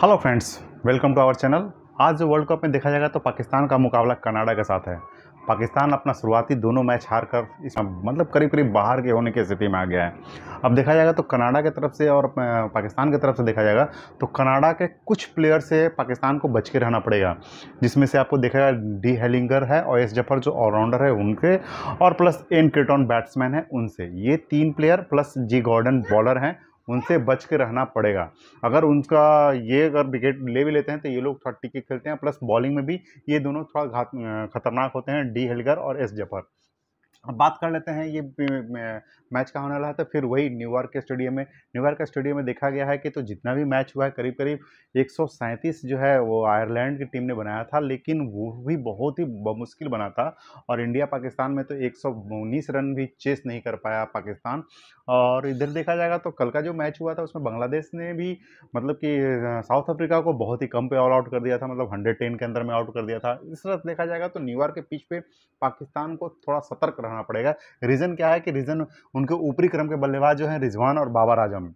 hello friends welcome to our channel आज जो world cup में देखा जाएगा तो पाकिस्तान का मुकाबला कनाडा के साथ है पाकिस्तान अपना शुरुआती दोनों मैच हार कर इस मतलब करीब करीब बाहर के होने की स्थिति में आ गया है अब देखा जाएगा तो कनाडा की तरफ से और पाकिस्तान की तरफ से देखा जाएगा तो कनाडा के कुछ प्लेयर से पाकिस्तान को बच के रहना पड़ेगा जिसमें से आपको देखा जाएगा डी हेलिंगर है और एस जफर जो ऑलराउंडर है उनके और प्लस एन क्रिटॉन बैट्समैन है उनसे ये तीन player plus G Gordon bowler हैं उनसे बच के रहना पड़ेगा अगर उनका ये अगर विकेट ले भी लेते हैं तो ये लोग थोड़ा टिके खेलते हैं प्लस बॉलिंग में भी ये दोनों थोड़ा घात खतरनाक होते हैं डी हेलगर और एस जफर अब बात कर लेते हैं ये मैच कहाँ होने वाला है तो फिर वही न्यूयॉर्क के स्टेडियम में न्यूयॉर्क के स्टेडियम में देखा गया है कि तो जितना भी मैच हुआ है करीब करीब एक जो है वो आयरलैंड की टीम ने बनाया था लेकिन वो भी बहुत ही मुश्किल बना था और इंडिया पाकिस्तान में तो एक रन भी चेस नहीं कर पाया पाकिस्तान और इधर देखा जाएगा तो कल का जो मैच हुआ था उसमें बांग्लादेश ने भी मतलब कि साउथ अफ्रीका को बहुत ही कम पे ऑल आउट कर दिया था मतलब हंड्रेड टेन के अंदर में आउट कर दिया था इस तरह देखा जाएगा तो न्यूयॉर्क के पिच पे पाकिस्तान को थोड़ा सतर्क रहना करना पड़ेगा रीज़न क्या है कि रीज़न उनके ऊपरी क्रम के बल्लेबाज जो हैं रिजवान और बाबर आजम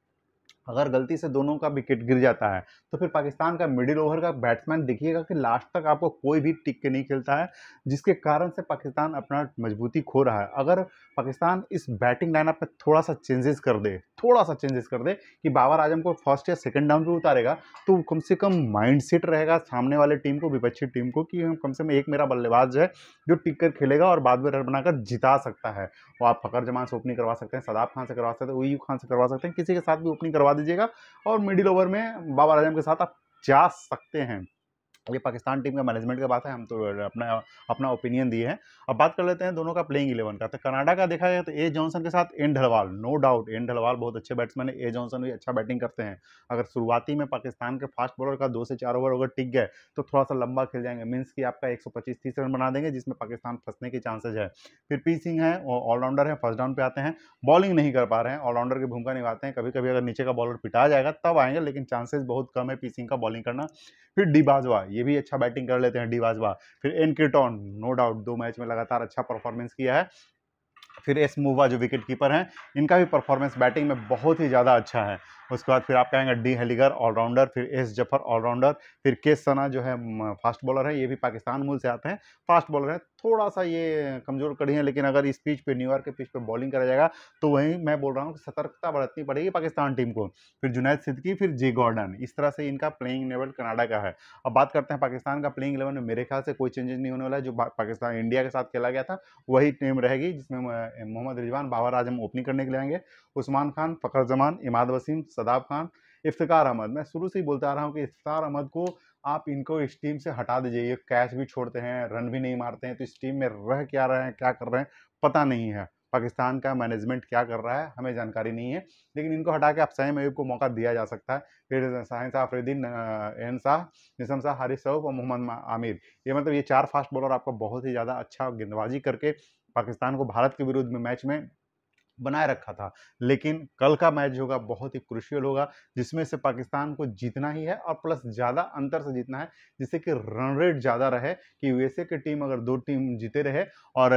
अगर गलती से दोनों का विकेट गिर जाता है तो फिर पाकिस्तान का मिडिल ओवर का बैट्समैन देखिएगा कि लास्ट तक आपको कोई भी टिक के नहीं खेलता है जिसके कारण से पाकिस्तान अपना मजबूती खो रहा है अगर पाकिस्तान इस बैटिंग लाइनअप में थोड़ा सा चेंजेस कर दे थोड़ा सा चेंजेस कर दे कि बाबर आजम को फर्स्ट या सेकेंड डाउन पर उतारेगा तो कम से कम माइंड सेट रहेगा सामने वाले टीम को विपक्षी टीम को कि कम से कम एक मेरा बल्लेबाज है जो टिक कर खेलेगा और बाद में रन बनाकर जिता सकता है वो आप फकर जमान से ओपनिंग करवा सकते हैं सदाब खान से करवा सकते हैं वही खान से करवा सकते हैं किसी के साथ भी ओपनिंग करवा दीजिएगा और मिडिल ओवर में बाबर आजम के साथ आप जा सकते हैं ये पाकिस्तान टीम का मैनेजमेंट का बात है हम तो अपना अपना ओपिनियन दिए हैं अब बात कर लेते हैं दोनों का प्लेइंग इलेवन का तो कनाडा का देखा जाए तो ए जॉनसन के साथ N Dhaliwal no doubt N Dhaliwal बहुत अच्छे बैट्समैन है ए जॉनसन भी अच्छा बैटिंग करते हैं अगर शुरुआती में पाकिस्तान के फास्ट बॉलर का दो से चार ओवर अगर टिक गए तो थोड़ा सा लंबा खेल जाएंगे मीन्स कि आपका एक सौ रन बना देंगे जिसमें पाकिस्तान फंसने के चांसेज है फिर पी सिंह है ऑलराउंडर है फर्स्ट डाउन पर आते हैं बॉलिंग नहीं कर पा रहे हैं ऑलराउंडर की भूमिका निभाते हैं कभी कभी अगर नीचे का बॉलर पिटा जाएगा तब आएंगे लेकिन चांसेज बहुत कम है पी सिंह का बॉलिंग करना फिर डी बाजवा ये भी अच्छा बैटिंग कर लेते हैं डी डिवाजवा फिर एन किटॉन नो डाउट दो मैच में लगातार अच्छा परफॉर्मेंस किया है फिर एस मूवा जो विकेट कीपर हैं इनका भी परफॉर्मेंस बैटिंग में बहुत ही ज़्यादा अच्छा है उसके बाद फिर आप कहेंगे डी हेलीगर ऑलराउंडर फिर एस जफर ऑलराउंडर फिर के सना जो है फास्ट बॉलर है ये भी पाकिस्तान मूल से आते हैं फास्ट बॉलर है थोड़ा सा ये कमज़ोर कड़ी है लेकिन अगर इस पिच पे न्यूयॉर्क के पिच पे बॉलिंग करा जाएगा तो वहीं मैं बोल रहा हूँ कि सतर्कता बरतनी पड़ेगी पाकिस्तान टीम को फिर जुनैद सिद्दकी फिर जे गॉर्डन इस तरह से इनका प्लेइंग लेवल कनाडा का है अब बात करते हैं पाकिस्तान का प्लेइंग लेवल में मेरे ख्याल से कोई चेंजेस नहीं होने वाला है जो पाकिस्तान इंडिया के साथ खेला गया था वही टीम रहेगी जिसमें मोहम्मद रिजवान बाबर आजम ओपनिंग करने के लिए आएंगे उस्मान खान फ़खर जमान इमाद वसीम सदाब खान इफ्तार अहमद मैं शुरू से ही बोलता आ रहा हूँ कि इफ्तार अहमद को आप इनको इस टीम से हटा दीजिए ये कैच भी छोड़ते हैं रन भी नहीं मारते हैं तो इस टीम में रह क्या रहे हैं क्या कर रहे हैं पता नहीं है पाकिस्तान का मैनेजमेंट क्या कर रहा है हमें जानकारी नहीं है लेकिन इनको हटा के आप सही अयूब को मौका दिया जा सकता है फिर साहिन शाह अफरीदीन एन शाह निसम शाह हारिस सऊफ और मोहम्मद आमिर ये मतलब ये चार फास्ट बॉलर आपका बहुत ही ज़्यादा अच्छा गेंदबाजी करके पाकिस्तान को भारत के विरुद्ध में मैच में बनाए रखा था लेकिन कल का मैच होगा बहुत ही क्रुशियल होगा जिसमें से पाकिस्तान को जीतना ही है और प्लस ज़्यादा अंतर से जीतना है जिससे कि रन रेट ज़्यादा रहे कि यूएसए की टीम अगर दो टीम जीते रहे और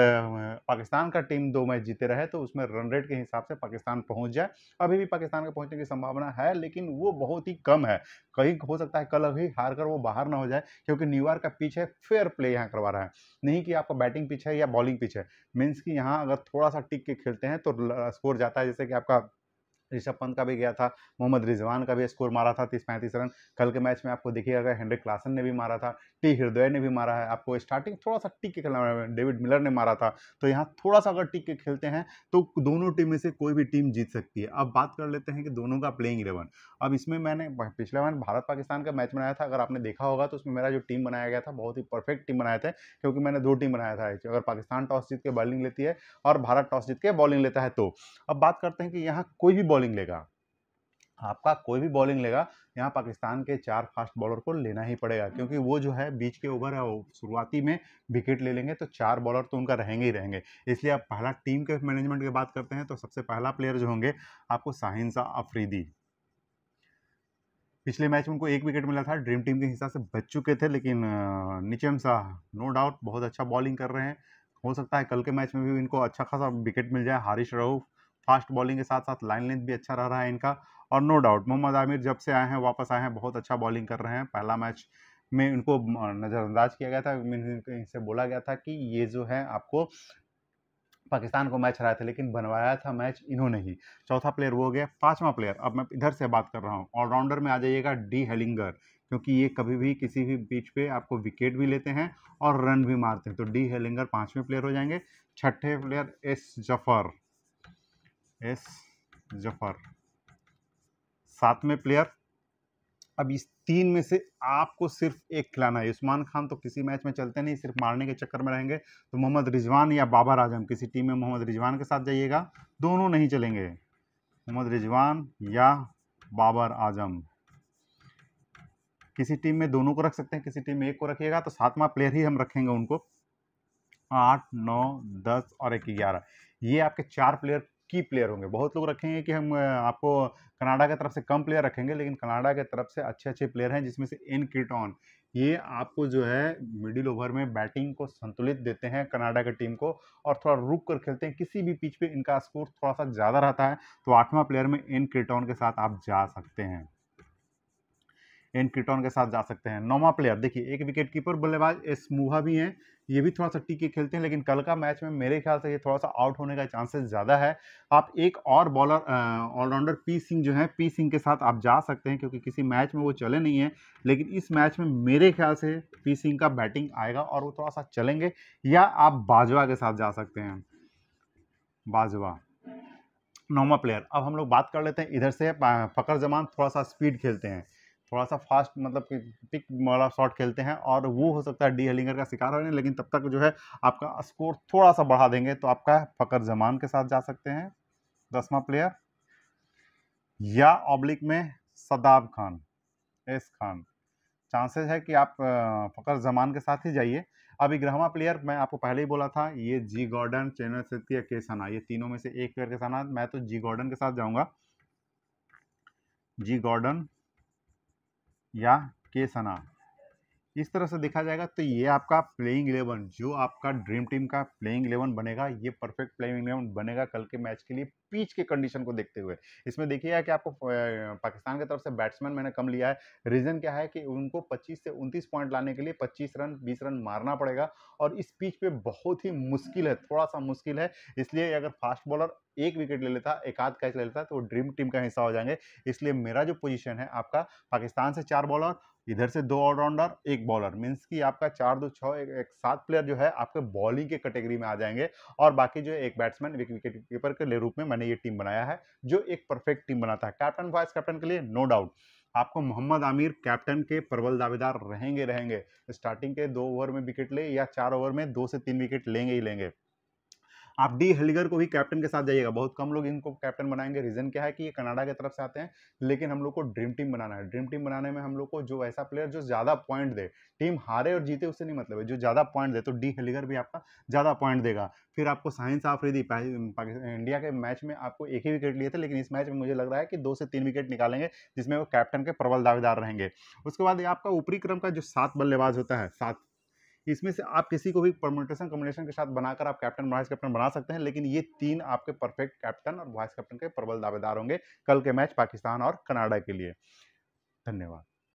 पाकिस्तान का टीम दो मैच जीते रहे तो उसमें रन रेट के हिसाब से पाकिस्तान पहुंच जाए अभी भी पाकिस्तान के पहुंचने की संभावना है लेकिन वो बहुत ही कम है कहीं हो सकता है कल अभी हार कर वो बाहर ना हो जाए क्योंकि न्यूयॉर्क का पिच है फेयर प्ले यहाँ करवा रहा है नहीं कि आपका बैटिंग पिच है या बॉलिंग पिच है मीन्स कि यहाँ अगर थोड़ा सा टिक के खेलते हैं तो स्कोर जाता है जैसे कि आपका ऋषभ पंत का भी गया था मोहम्मद रिजवान का भी स्कोर मारा था तीस पैंतीस रन कल के मैच में आपको देखिएगा हेनरी क्लासन ने भी मारा था टी हृदय ने भी मारा है आपको स्टार्टिंग थोड़ा सा टिक के खेलना डेविड मिलर ने मारा था तो यहाँ थोड़ा सा अगर टिक के खेलते हैं तो दोनों टीम में से कोई भी टीम जीत सकती है अब बात कर लेते हैं कि दोनों का प्लेइंग इलेवन अब इसमें मैंने पिछले मैंने भारत पाकिस्तान का मैच बनाया था अगर आपने देखा होगा तो उसमें मेरा जो टीम बनाया गया था बहुत ही परफेक्ट टीम बनाए थे क्योंकि मैंने दो टीम बनाया था अगर पाकिस्तान टॉस जीत के बॉलिंग लेती है और भारत टॉस जीत के बॉलिंग लेता है तो अब बात करते हैं कि यहाँ कोई भी बॉलिंग बॉलिंग लेगा आपका कोई भी बॉलिंग लेगा यहाँ पाकिस्तान के चार फास्ट बॉलर को लेना ही पड़ेगा क्योंकि वो जो है बीच के ओवर है वो शुरुआती में विकेट ले लेंगे तो चार बॉलर तो उनका रहेंगे ही रहेंगे इसलिए आप पहला टीम के मैनेजमेंट की बात करते हैं तो सबसे पहला प्लेयर जो होंगे आपको साहिन शाह अफरीदी पिछले मैच में उनको एक विकेट मिला था ड्रीम टीम के हिसाब से बच चुके थे लेकिन निचम शाह नो डाउट बहुत अच्छा बॉलिंग कर रहे हैं हो सकता है कल के मैच में भी इनको अच्छा खासा विकेट मिल जाए हारिश रऊफ फास्ट बॉलिंग के साथ साथ लाइन लेंथ भी अच्छा रह रहा है इनका और नो डाउट मोहम्मद आमिर जब से आए हैं वापस आए हैं बहुत अच्छा बॉलिंग कर रहे हैं पहला मैच में इनको नज़रअंदाज किया गया था इनसे बोला गया था कि ये जो है आपको पाकिस्तान को मैच हराया था लेकिन बनवाया था मैच इन्होंने ही चौथा प्लेयर वो हो गया पांचवा प्लेयर अब मैं इधर से बात कर रहा हूँ ऑलराउंडर में आ जाइएगा डी हेलिंगर क्योंकि ये कभी भी किसी भी बीच पे आपको विकेट भी लेते हैं और रन भी मारते हैं तो डी हेलिंगर पाँचवें प्लेयर हो जाएंगे छठे player S Zafar S Zafar सात में प्लेयर अब इस तीन में से आपको सिर्फ एक खिलाना है उस्मान खान तो किसी मैच में चलते नहीं सिर्फ मारने के चक्कर में रहेंगे तो मोहम्मद रिजवान या बाबर आजम किसी टीम में मोहम्मद रिजवान के साथ जाइएगा दोनों नहीं चलेंगे मोहम्मद रिजवान या बाबर आजम किसी टीम में दोनों को रख सकते हैं किसी टीम में एक को रखिएगा तो सातवां प्लेयर ही हम रखेंगे उनको आठ नौ दस और एक ग्यारह ये आपके चार प्लेयर की प्लेयर होंगे बहुत लोग रखेंगे कि हम आपको कनाडा की तरफ से कम प्लेयर रखेंगे लेकिन कनाडा की तरफ से अच्छे अच्छे प्लेयर हैं जिसमें से एन किटॉन ये आपको जो है मिडिल ओवर में बैटिंग को संतुलित देते हैं कनाडा की टीम को और थोड़ा रुक कर खेलते हैं किसी भी पिच पे इनका स्कोर थोड़ा सा ज़्यादा रहता है तो आठवां प्लेयर में एन किटॉन के साथ आप जा सकते हैं एन क्रिटॉन के साथ जा सकते हैं नौवा प्लेयर देखिए एक विकेट कीपर बल्लेबाज मूहा भी हैं ये भी थोड़ा सा टीके खेलते हैं लेकिन कल का मैच में मेरे ख्याल से ये थोड़ा सा आउट होने का चांसेस ज़्यादा है आप एक और बॉलर ऑलराउंडर पी सिंह जो है पी सिंह के साथ आप जा सकते हैं क्योंकि किसी मैच में वो चले नहीं है लेकिन इस मैच में मेरे ख्याल से पी सिंह का बैटिंग आएगा और वो थोड़ा सा चलेंगे या आप बाजवा के साथ जा सकते हैं बाजवा नौवा प्लेयर अब हम लोग बात कर लेते हैं इधर से फकर जमान थोड़ा सा स्पीड खेलते हैं थोड़ा सा फास्ट मतलब पिक वाला शॉट खेलते हैं और वो हो सकता है डी हेलिंगर का शिकार होने लेकिन तब तक जो है आपका स्कोर थोड़ा सा बढ़ा देंगे तो आपका फ़कर जमान के साथ जा सकते हैं दसवा प्लेयर या ऑब्लिक में सदाब खान एस खान चांसेस है कि आप फ़कर जमान के साथ ही जाइए अभी ग्रहवा प्लेयर मैं आपको पहले ही बोला था ये जी गॉर्डन चैनल सेती के केसाना ये तीनों में से एक प्लेयर के साथ मैं तो जी गॉर्डन के साथ जाऊंगा जी गॉर्डन या केसना इस तरह से देखा जाएगा तो ये आपका प्लेइंग इलेवन जो आपका ड्रीम टीम का प्लेइंग इलेवन बनेगा ये परफेक्ट प्लेइंग इलेवन बनेगा कल के मैच के लिए पीच के कंडीशन को देखते हुए इसमें देखिएगा कि आपको पाकिस्तान की तरफ से बैट्समैन मैंने कम लिया है रीज़न क्या है कि उनको 25 से 29 पॉइंट लाने के लिए 25 रन 20 रन मारना पड़ेगा और इस पीच पे बहुत ही मुश्किल है थोड़ा सा मुश्किल है इसलिए अगर फास्ट बॉलर एक विकेट ले लेता एक आध कैच ले लेता तो ड्रीम टीम का हिस्सा हो जाएंगे इसलिए मेरा जो पोजीशन है आपका पाकिस्तान से चार बॉलर इधर से दो ऑलराउंडर एक बॉलर मीन्स कि आपका चार दो छः एक, एक सात प्लेयर जो है आपके बॉलिंग के कैटेगरी में आ जाएंगे और बाकी जो एक बैट्समैन एक विकेट कीपर के रूप में मैंने ये टीम बनाया है जो एक परफेक्ट टीम बनाता है कैप्टन वाइस कैप्टन के लिए नो डाउट आपको मोहम्मद आमिर कैप्टन के प्रबल दावेदार रहेंगे रहेंगे स्टार्टिंग के दो ओवर में विकेट ले या चार ओवर में दो से तीन विकेट लेंगे ही लेंगे आप डी हलीगर को भी कैप्टन के साथ जाइएगा बहुत कम लोग इनको कैप्टन बनाएंगे रीज़न क्या है कि ये कनाडा की तरफ से आते हैं लेकिन हम लोग को ड्रीम टीम बनाना है ड्रीम टीम बनाने में हम लोग को जो ऐसा प्लेयर जो ज़्यादा पॉइंट दे टीम हारे और जीते उससे नहीं मतलब है जो ज़्यादा पॉइंट दे तो डी हलीगर भी आपका ज़्यादा पॉइंट देगा फिर आपको साइंस रिदी इंडिया के मैच में आपको एक ही विकेट लिए थे लेकिन इस मैच में मुझे लग रहा है कि दो से तीन विकेट निकालेंगे जिसमें वो कैप्टन के प्रबल दावेदार रहेंगे उसके बाद आपका ऊपरी क्रम का जो सात बल्लेबाज होता है सात इसमें से आप किसी को भी परमोटेशन कम्बिनेशन के साथ बनाकर आप कैप्टन वाइस कैप्टन बना सकते हैं लेकिन ये तीन आपके परफेक्ट कैप्टन और वाइस कैप्टन के प्रबल दावेदार होंगे कल के मैच पाकिस्तान और कनाडा के लिए धन्यवाद